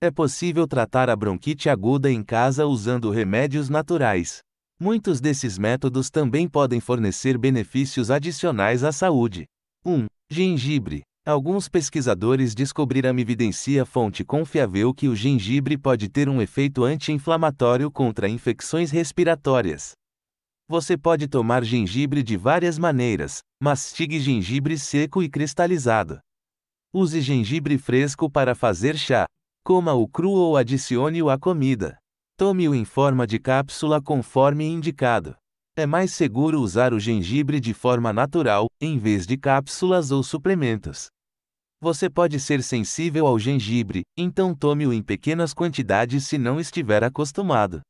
É possível tratar a bronquite aguda em casa usando remédios naturais. Muitos desses métodos também podem fornecer benefícios adicionais à saúde. 1. Gengibre. Alguns pesquisadores descobriram evidência fonte confiável que o gengibre pode ter um efeito anti-inflamatório contra infecções respiratórias. Você pode tomar gengibre de várias maneiras. Mastigue gengibre seco e cristalizado. Use gengibre fresco para fazer chá, Coma-o cru ou adicione-o à comida. Tome-o em forma de cápsula conforme indicado. É mais seguro usar o gengibre de forma natural, em vez de cápsulas ou suplementos. Você pode ser sensível ao gengibre, então tome-o em pequenas quantidades se não estiver acostumado.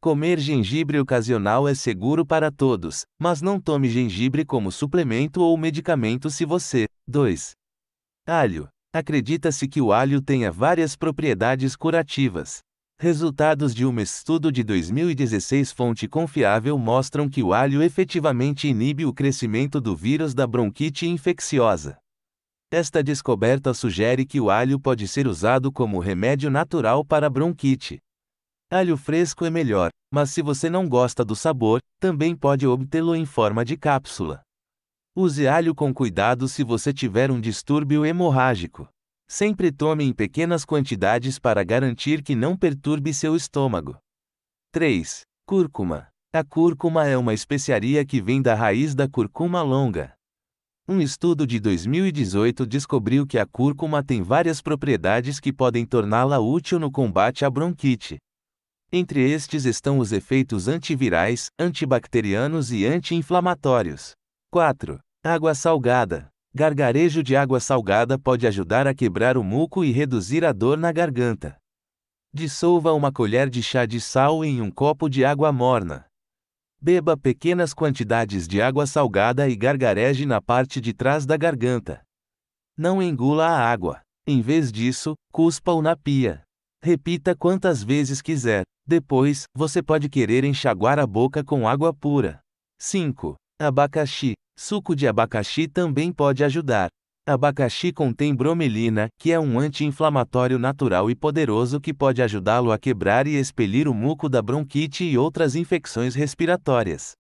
Comer gengibre ocasional é seguro para todos, mas não tome gengibre como suplemento ou medicamento se você. 2. Alho. Acredita-se que o alho tenha várias propriedades curativas. Resultados de um estudo de 2016 fonte confiável mostram que o alho efetivamente inibe o crescimento do vírus da bronquite infecciosa. Esta descoberta sugere que o alho pode ser usado como remédio natural para bronquite. Alho fresco é melhor, mas se você não gosta do sabor, também pode obtê-lo em forma de cápsula. Use alho com cuidado se você tiver um distúrbio hemorrágico. Sempre tome em pequenas quantidades para garantir que não perturbe seu estômago. 3. Cúrcuma. A cúrcuma é uma especiaria que vem da raiz da curcuma longa. Um estudo de 2018 descobriu que a cúrcuma tem várias propriedades que podem torná-la útil no combate à bronquite. Entre estes estão os efeitos antivirais, antibacterianos e anti-inflamatórios. 4. Água salgada. Gargarejo de água salgada pode ajudar a quebrar o muco e reduzir a dor na garganta. Dissolva uma colher de chá de sal em um copo de água morna. Beba pequenas quantidades de água salgada e gargareje na parte de trás da garganta. Não engula a água. Em vez disso, cuspa-o na pia. Repita quantas vezes quiser. Depois, você pode querer enxaguar a boca com água pura. 5. Abacaxi. Suco de abacaxi também pode ajudar. Abacaxi contém bromelina, que é um anti-inflamatório natural e poderoso que pode ajudá-lo a quebrar e expelir o muco da bronquite e outras infecções respiratórias.